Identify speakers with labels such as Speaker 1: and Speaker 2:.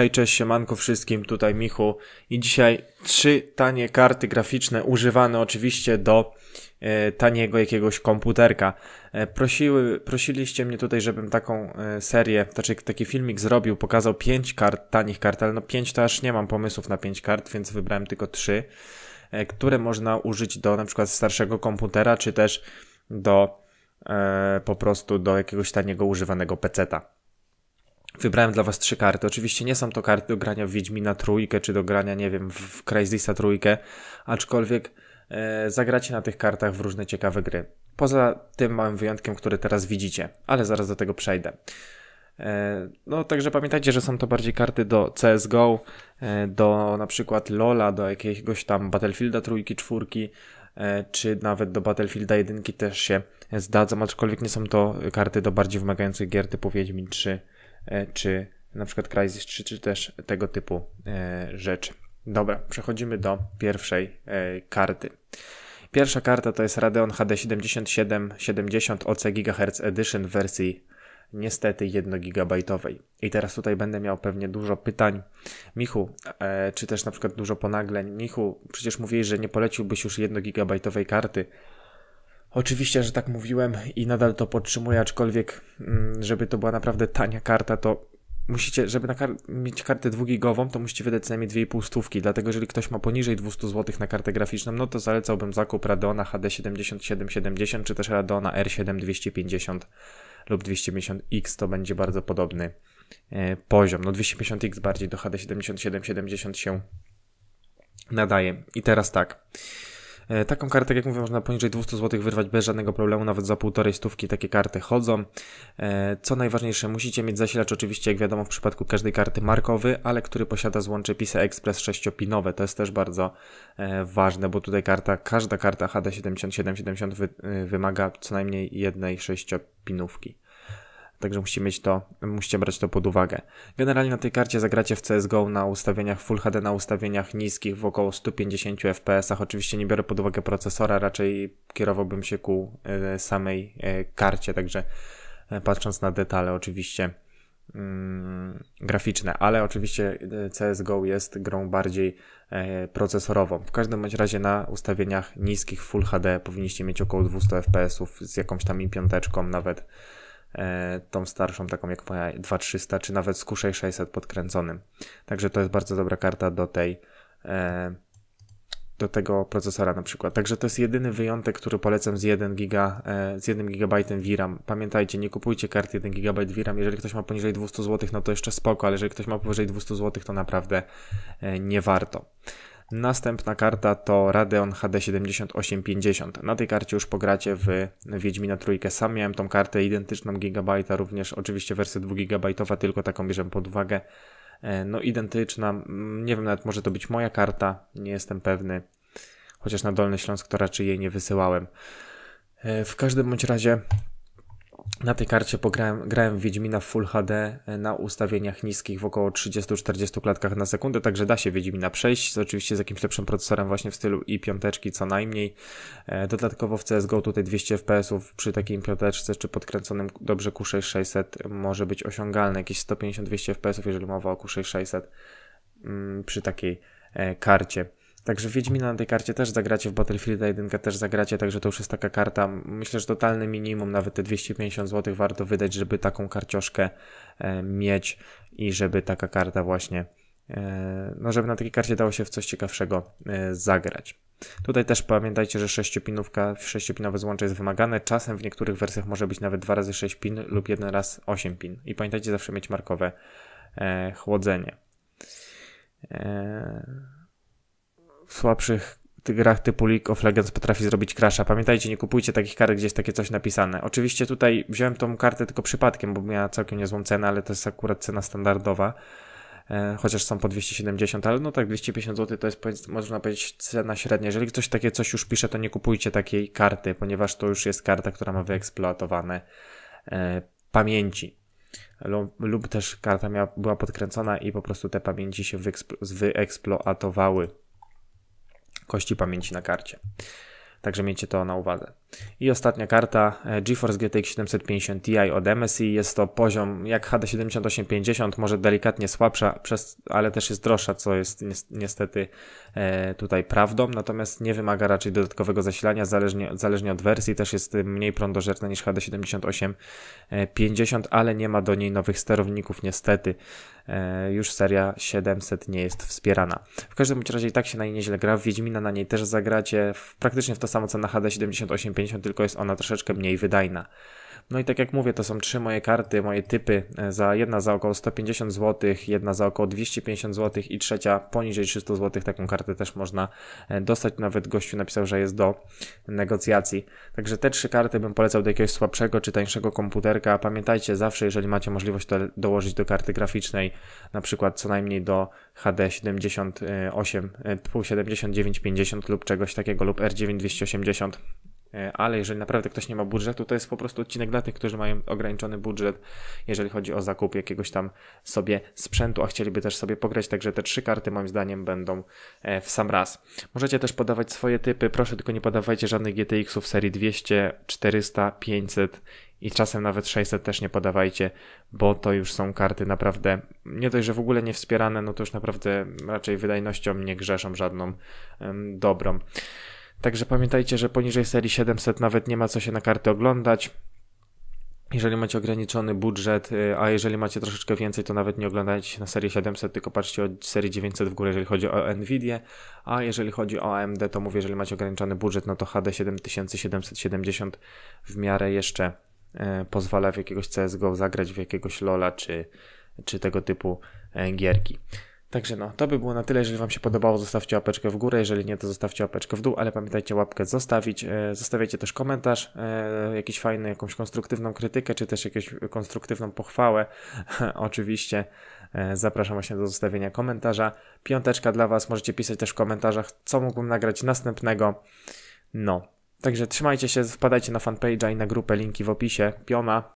Speaker 1: Hej, cześć, siemanko wszystkim, tutaj Michu i dzisiaj trzy tanie karty graficzne używane oczywiście do e, taniego jakiegoś komputerka. E, prosiły, prosiliście mnie tutaj, żebym taką e, serię, znaczy taki filmik zrobił, pokazał pięć kart, tanich kart, ale no pięć to aż nie mam pomysłów na pięć kart, więc wybrałem tylko trzy, e, które można użyć do na przykład starszego komputera, czy też do e, po prostu do jakiegoś taniego używanego peceta. Wybrałem dla was trzy karty. Oczywiście nie są to karty do grania w Wiedźmina trójkę, czy do grania, nie wiem, w Crazysta trójkę, aczkolwiek e, zagracie na tych kartach w różne ciekawe gry. Poza tym małym wyjątkiem, który teraz widzicie, ale zaraz do tego przejdę. E, no, także pamiętajcie, że są to bardziej karty do CSGO, e, do na przykład Lola, do jakiegoś tam Battlefielda trójki, czwórki, e, czy nawet do Battlefielda 1 też się zdadzą, aczkolwiek nie są to karty do bardziej wymagających gier typu Wiedźmin 3 E, czy na przykład Crysis 3, czy też tego typu e, rzeczy. Dobra, przechodzimy do pierwszej e, karty. Pierwsza karta to jest Radeon HD 7770 OC GHz Edition w wersji niestety 1 GB. I teraz tutaj będę miał pewnie dużo pytań. Michu, czy też na przykład dużo ponagleń. Michu, przecież mówiłeś, że nie poleciłbyś już 1 GB karty. Oczywiście, że tak mówiłem i nadal to podtrzymuję, aczkolwiek, mm, żeby to była naprawdę tania karta, to musicie, żeby kar mieć kartę dwugigową, to musicie wydać co najmniej 2,5 stówki, dlatego jeżeli ktoś ma poniżej 200 zł na kartę graficzną, no to zalecałbym zakup Radona HD7770 czy też Radona R7250 lub 250X, to będzie bardzo podobny e, poziom. No 250X bardziej do HD7770 się nadaje. I teraz tak. E, taką kartę, jak mówię, można poniżej 200 zł wyrwać bez żadnego problemu, nawet za półtorej stówki takie karty chodzą. E, co najważniejsze, musicie mieć zasilacz oczywiście, jak wiadomo, w przypadku każdej karty markowy, ale który posiada złącze PISA Express 6-pinowe. To jest też bardzo e, ważne, bo tutaj karta, każda karta HD 7770 wymaga co najmniej jednej 6-pinówki. Także musicie mieć to, musicie brać to pod uwagę. Generalnie na tej karcie zagracie w CSGO na ustawieniach Full HD, na ustawieniach niskich w około 150 fps. Oczywiście nie biorę pod uwagę procesora, raczej kierowałbym się ku e, samej e, karcie, także e, patrząc na detale oczywiście mm, graficzne, ale oczywiście CSGO jest grą bardziej procesorową. W każdym bądź razie na ustawieniach niskich Full HD powinniście mieć około 200 fps z jakąś tam i piąteczką nawet E, tą starszą, taką jak moja 2300, czy nawet z kuszej 600 podkręconym. Także to jest bardzo dobra karta do tej e, do tego procesora na przykład. Także to jest jedyny wyjątek, który polecam z 1 giga, e, z 1 GB VRAM. Pamiętajcie, nie kupujcie kart 1 GB VRAM. Jeżeli ktoś ma poniżej 200 zł, no to jeszcze spoko, ale jeżeli ktoś ma powyżej 200 zł, to naprawdę nie warto. Następna karta to Radeon HD 7850. Na tej karcie już pogracie w Wiedźmina Trójkę. Sam miałem tą kartę identyczną gigabajta, również oczywiście wersję 2 tylko taką bierzemy pod uwagę. E, no identyczna, mm, nie wiem nawet może to być moja karta, nie jestem pewny. Chociaż na Dolny Śląsk to raczej jej nie wysyłałem. E, w każdym bądź razie na tej karcie pograłem, grałem w Wiedźmina Full HD e, na ustawieniach niskich w około 30-40 klatkach na sekundę, także da się Wiedźmina przejść, oczywiście z jakimś lepszym procesorem właśnie w stylu i piąteczki co najmniej. E, dodatkowo w CSGO tutaj 200 fps przy takiej piąteczce czy podkręconym dobrze Q6600 może być osiągalne, jakieś 150-200 fps jeżeli mowa o Q6600 mm, przy takiej e, karcie. Także Wiedźmina na tej karcie też zagracie, w Battlefield: 1 też zagracie, także to już jest taka karta, myślę, że totalny minimum, nawet te 250 zł warto wydać, żeby taką karcioszkę e, mieć i żeby taka karta właśnie, e, no żeby na takiej karcie dało się w coś ciekawszego e, zagrać. Tutaj też pamiętajcie, że sześciopinówka, sześciopinowe złącze jest wymagane. Czasem w niektórych wersjach może być nawet 2 razy 6 pin lub 1 raz 8 pin. I pamiętajcie zawsze mieć markowe e, chłodzenie. E, w słabszych grach typu League of Legends potrafi zrobić crasha. Pamiętajcie, nie kupujcie takich kart, gdzie jest takie coś napisane. Oczywiście tutaj wziąłem tą kartę tylko przypadkiem, bo miała całkiem niezłą cenę, ale to jest akurat cena standardowa. E, chociaż są po 270, ale no tak 250 zł to jest można powiedzieć cena średnia. Jeżeli ktoś takie coś już pisze, to nie kupujcie takiej karty, ponieważ to już jest karta, która ma wyeksploatowane e, pamięci. Lub, lub, też karta miała, była podkręcona i po prostu te pamięci się wyeksplo, wyeksploatowały kości pamięci na karcie. Także miejcie to na uwadze. I ostatnia karta e, GeForce GTX 750 Ti od MSI. Jest to poziom jak HD 7850, może delikatnie słabsza, ale też jest droższa, co jest niestety e, tutaj prawdą. Natomiast nie wymaga raczej dodatkowego zasilania, zależnie, zależnie od wersji. Też jest e, mniej prądożerna niż HD 7850, ale nie ma do niej nowych sterowników niestety. Już seria 700 nie jest wspierana. W każdym razie i tak się na niej nieźle gra. W Wiedźmina na niej też zagracie w, praktycznie w to samo co na HD 7850 tylko jest ona troszeczkę mniej wydajna. No i tak jak mówię, to są trzy moje karty, moje typy. Za jedna za około 150 zł, jedna za około 250 zł i trzecia poniżej 300 zł. Taką kartę też można e, dostać. Nawet gościu napisał, że jest do negocjacji. Także te trzy karty bym polecał do jakiegoś słabszego czy tańszego komputerka. Pamiętajcie zawsze, jeżeli macie możliwość, to dołożyć do karty graficznej, na przykład co najmniej do HD 78, 7950 lub czegoś takiego, lub R9280. E, ale jeżeli naprawdę ktoś nie ma budżetu, to jest po prostu odcinek dla tych, którzy mają ograniczony budżet, jeżeli chodzi o zakup jakiegoś tam sobie sprzętu, a chcieliby też sobie pograć, także te trzy karty moim zdaniem będą e, w sam raz. Możecie też podawać swoje typy, proszę tylko nie podawajcie żadnych GTX-ów serii 200, 400, 500 i czasem nawet 600 też nie podawajcie, bo to już są karty naprawdę nie dość, że w ogóle nie wspierane, no to już naprawdę raczej wydajnością nie grzeszą żadną um, dobrą. Także pamiętajcie, że poniżej serii 700 nawet nie ma co się na karty oglądać. Jeżeli macie ograniczony budżet, y, a jeżeli macie troszeczkę więcej, to nawet nie oglądajcie się na serii 700, tylko patrzcie od serii 900 w górę, jeżeli chodzi o Nvidia, a jeżeli chodzi o AMD, to mówię, jeżeli macie ograniczony budżet, no to HD 7770 w miarę jeszcze y, pozwala w jakiegoś CSGO zagrać, w jakiegoś LoLa czy, czy tego typu e, gierki. Także no, to by było na tyle. Jeżeli Wam się podobało, zostawcie łapeczkę w górę. Jeżeli nie, to zostawcie łapeczkę w dół, ale pamiętajcie łapkę zostawić. E, zostawiajcie też komentarz, e, jakiś fajny, jakąś konstruktywną krytykę, czy też jakąś konstruktywną pochwałę. Oczywiście e, zapraszam właśnie do zostawienia komentarza. Piąteczka dla Was. Możecie pisać też w komentarzach, co mógłbym nagrać następnego. No. Także trzymajcie się, wpadajcie na fanpage'a i na grupę, linki w opisie. Piona.